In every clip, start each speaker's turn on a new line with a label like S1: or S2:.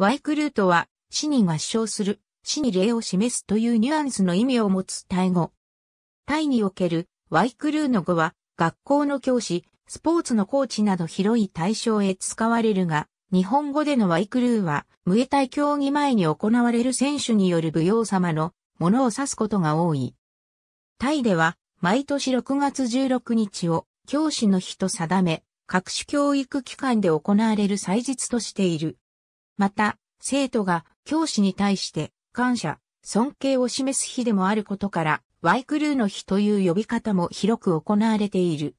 S1: ワイクルートは、死に合唱する、死に礼を示すというニュアンスの意味を持つタイ語。タイにおけるワイクルーの語は、学校の教師、スポーツのコーチなど広い対象へ使われるが、日本語でのワイクルーは、ムエタイ競技前に行われる選手による舞踊様のものを指すことが多い。タイでは、毎年6月16日を教師の日と定め、各種教育機関で行われる祭日としている。また、生徒が教師に対して感謝、尊敬を示す日でもあることから、Y クルーの日という呼び方も広く行われている。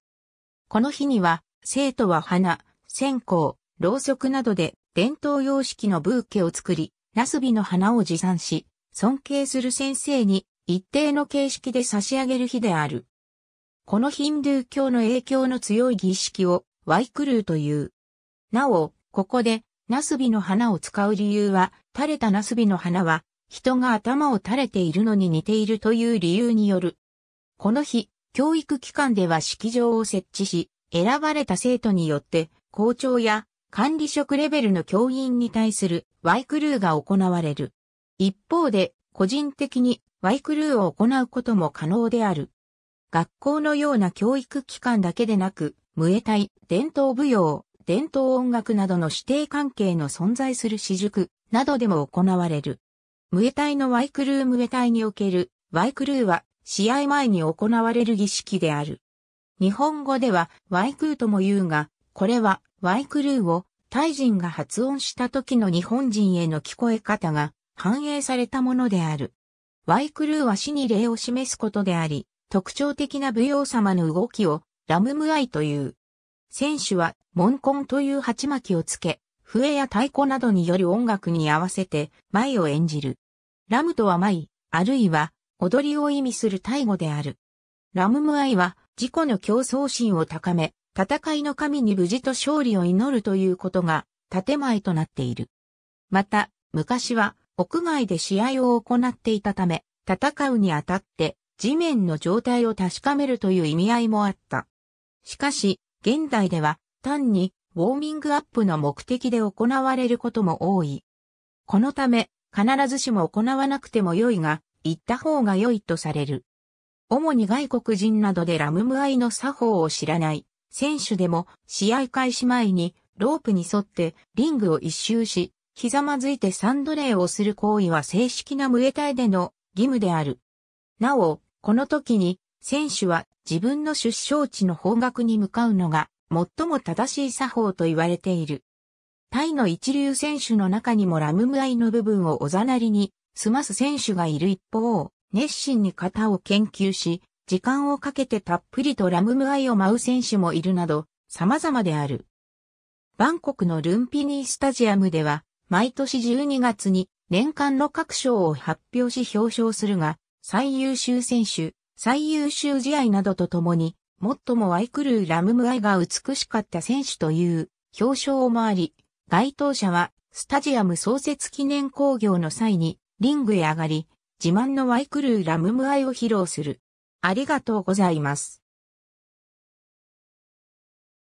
S1: この日には、生徒は花、線香、ろうそくなどで伝統様式のブーケを作り、ナスビの花を持参し、尊敬する先生に一定の形式で差し上げる日である。このヒンドゥー教の影響の強い儀式をワイクルーという。なお、ここでナスビの花を使う理由は、垂れたナスビの花は、人が頭を垂れているのに似ているという理由による。この日、教育機関では式場を設置し、選ばれた生徒によって、校長や管理職レベルの教員に対するワイクルーが行われる。一方で、個人的にワイクルーを行うことも可能である。学校のような教育機関だけでなく、無栄隊、伝統舞踊、伝統音楽などの指定関係の存在する私塾などでも行われる。ムエタイのワイクルームエタイにおけるワイクルーは試合前に行われる儀式である。日本語ではワイクーとも言うが、これはワイクルーをタイ人が発音した時の日本人への聞こえ方が反映されたものである。ワイクルーは死に礼を示すことであり、特徴的な舞踊様の動きをラムムアイという。選手は、門根という鉢巻きをつけ、笛や太鼓などによる音楽に合わせて、舞を演じる。ラムとは舞、あるいは、踊りを意味するタイ語である。ラムムアイは、自己の競争心を高め、戦いの神に無事と勝利を祈るということが、建前となっている。また、昔は、屋外で試合を行っていたため、戦うにあたって、地面の状態を確かめるという意味合いもあった。しかし、現代では単にウォーミングアップの目的で行われることも多い。このため、必ずしも行わなくても良いが、行った方が良いとされる。主に外国人などでラムムアイの作法を知らない選手でも試合開始前にロープに沿ってリングを一周し、ひざまずいてサンドレーをする行為は正式なムエタイでの義務である。なお、この時に選手は自分の出生地の方角に向かうのが最も正しい作法と言われている。タイの一流選手の中にもラムムアイの部分をおざなりに済ます選手がいる一方、熱心に型を研究し、時間をかけてたっぷりとラムムアイを舞う選手もいるなど、様々である。バンコクのルンピニースタジアムでは、毎年12月に年間の各賞を発表し表彰するが、最優秀選手、最優秀試合などとともに、最もワイクルー・ラムムアイが美しかった選手という表彰を回り、該当者はスタジアム創設記念興行の際にリングへ上がり、自慢のワイクルー・ラムムアイを披露する。ありがとうございます。